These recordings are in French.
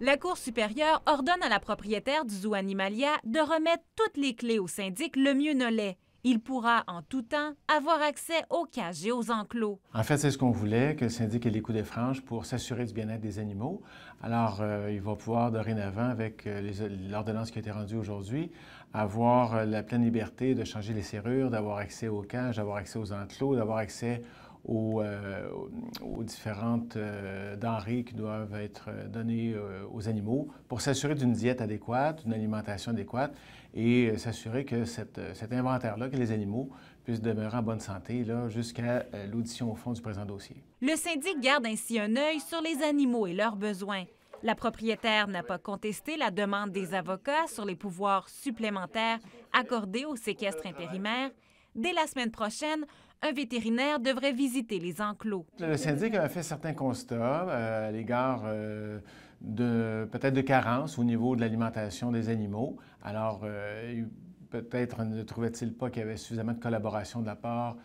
La Cour supérieure ordonne à la propriétaire du zoo Animalia de remettre toutes les clés au syndic le mieux l'est. Il pourra, en tout temps, avoir accès aux cages et aux enclos. En fait, c'est ce qu'on voulait, que le syndic ait les coups de franges pour s'assurer du bien-être des animaux. Alors, euh, il va pouvoir, dorénavant, avec euh, l'ordonnance qui a été rendue aujourd'hui, avoir euh, la pleine liberté de changer les serrures, d'avoir accès aux cages, d'avoir accès aux enclos, d'avoir accès euh, aux, aux différentes euh, denrées qui doivent être euh, données aux animaux pour s'assurer d'une diète adéquate, d'une alimentation adéquate et s'assurer que cet inventaire-là, que les animaux puissent demeurer en bonne santé jusqu'à l'audition au fond du présent dossier. Le syndic garde ainsi un œil sur les animaux et leurs besoins. La propriétaire n'a pas contesté la demande des avocats sur les pouvoirs supplémentaires accordés au séquestre intérimaire Dès la semaine prochaine, un vétérinaire devrait visiter les enclos. Le syndic a fait certains constats euh, à l'égard euh, de peut-être de carences au niveau de l'alimentation des animaux. Alors, euh, peut-être ne trouvait-il pas qu'il y avait suffisamment de collaboration de la part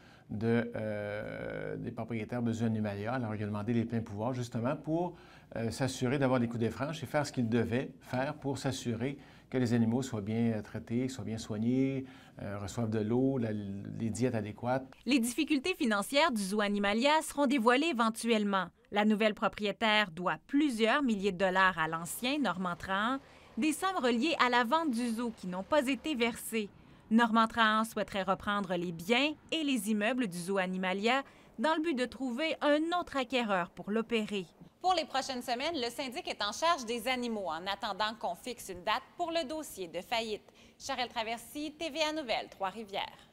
euh, des propriétaires de Zoo Animalia, Alors, il a demandé les pleins pouvoirs justement pour euh, s'assurer d'avoir des coups de franches et faire ce qu'ils devaient faire pour s'assurer que les animaux soient bien euh, traités, soient bien soignés, reçoivent de l'eau, les diètes adéquates. Les difficultés financières du zoo Animalia seront dévoilées éventuellement. La nouvelle propriétaire doit plusieurs milliers de dollars à l'ancien Normand Trahan, des sommes reliées à la vente du zoo qui n'ont pas été versées. Normand Trahan souhaiterait reprendre les biens et les immeubles du zoo Animalia dans le but de trouver un autre acquéreur pour l'opérer. Pour les prochaines semaines, le syndic est en charge des animaux en attendant qu'on fixe une date pour le dossier de faillite. Charelle Traversy, TVA Nouvelle, Trois-Rivières.